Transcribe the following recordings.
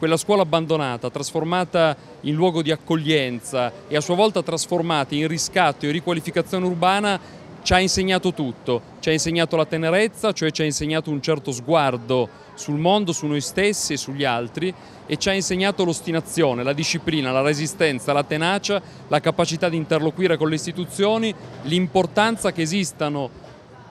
quella scuola abbandonata, trasformata in luogo di accoglienza e a sua volta trasformata in riscatto e riqualificazione urbana, ci ha insegnato tutto, ci ha insegnato la tenerezza, cioè ci ha insegnato un certo sguardo sul mondo, su noi stessi e sugli altri e ci ha insegnato l'ostinazione, la disciplina, la resistenza, la tenacia, la capacità di interloquire con le istituzioni, l'importanza che esistano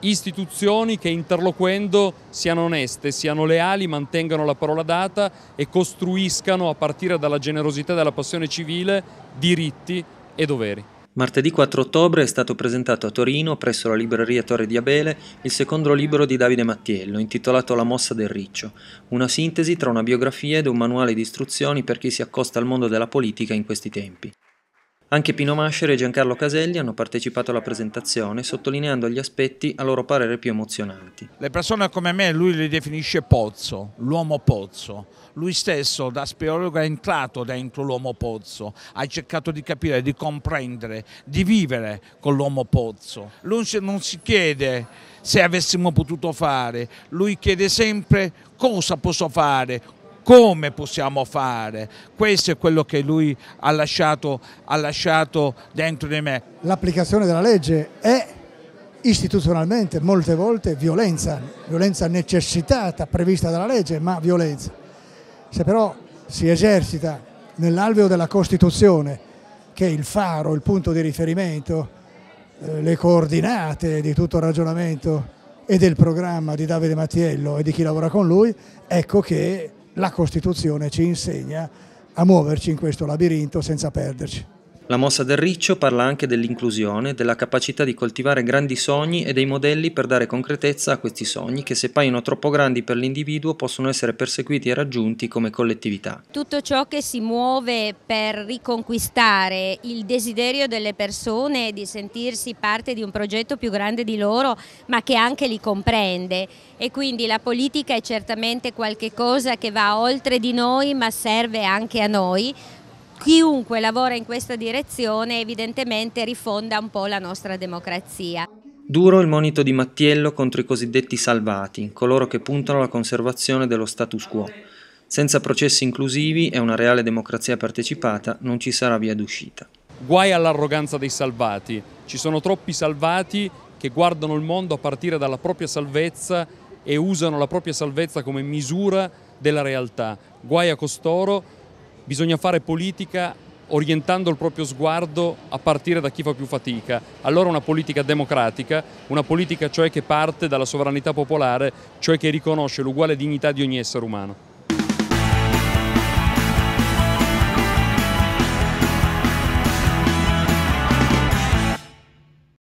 istituzioni che interloquendo siano oneste, siano leali, mantengano la parola data e costruiscano a partire dalla generosità e dalla passione civile diritti e doveri. Martedì 4 ottobre è stato presentato a Torino, presso la libreria Torre di Abele, il secondo libro di Davide Mattiello, intitolato La mossa del riccio, una sintesi tra una biografia ed un manuale di istruzioni per chi si accosta al mondo della politica in questi tempi. Anche Pino Mascher e Giancarlo Caselli hanno partecipato alla presentazione sottolineando gli aspetti a loro parere più emozionanti. Le persone come me lui le definisce pozzo, l'uomo pozzo. Lui stesso da speologo è entrato dentro l'uomo pozzo, ha cercato di capire, di comprendere, di vivere con l'uomo pozzo. Lui non si chiede se avessimo potuto fare, lui chiede sempre cosa posso fare, come possiamo fare. Questo è quello che lui ha lasciato, ha lasciato dentro di me. L'applicazione della legge è istituzionalmente molte volte violenza, violenza necessitata, prevista dalla legge, ma violenza. Se però si esercita nell'alveo della Costituzione, che è il faro, il punto di riferimento, eh, le coordinate di tutto il ragionamento e del programma di Davide Mattiello e di chi lavora con lui, ecco che la Costituzione ci insegna a muoverci in questo labirinto senza perderci. La mossa del riccio parla anche dell'inclusione, della capacità di coltivare grandi sogni e dei modelli per dare concretezza a questi sogni che se paiono troppo grandi per l'individuo possono essere perseguiti e raggiunti come collettività. Tutto ciò che si muove per riconquistare il desiderio delle persone di sentirsi parte di un progetto più grande di loro ma che anche li comprende e quindi la politica è certamente qualcosa che va oltre di noi ma serve anche a noi chiunque lavora in questa direzione evidentemente rifonda un po' la nostra democrazia. Duro il monito di Mattiello contro i cosiddetti salvati, coloro che puntano alla conservazione dello status quo. Senza processi inclusivi e una reale democrazia partecipata non ci sarà via d'uscita. Guai all'arroganza dei salvati, ci sono troppi salvati che guardano il mondo a partire dalla propria salvezza e usano la propria salvezza come misura della realtà. Guai a costoro bisogna fare politica orientando il proprio sguardo a partire da chi fa più fatica. Allora una politica democratica, una politica cioè che parte dalla sovranità popolare, cioè che riconosce l'uguale dignità di ogni essere umano.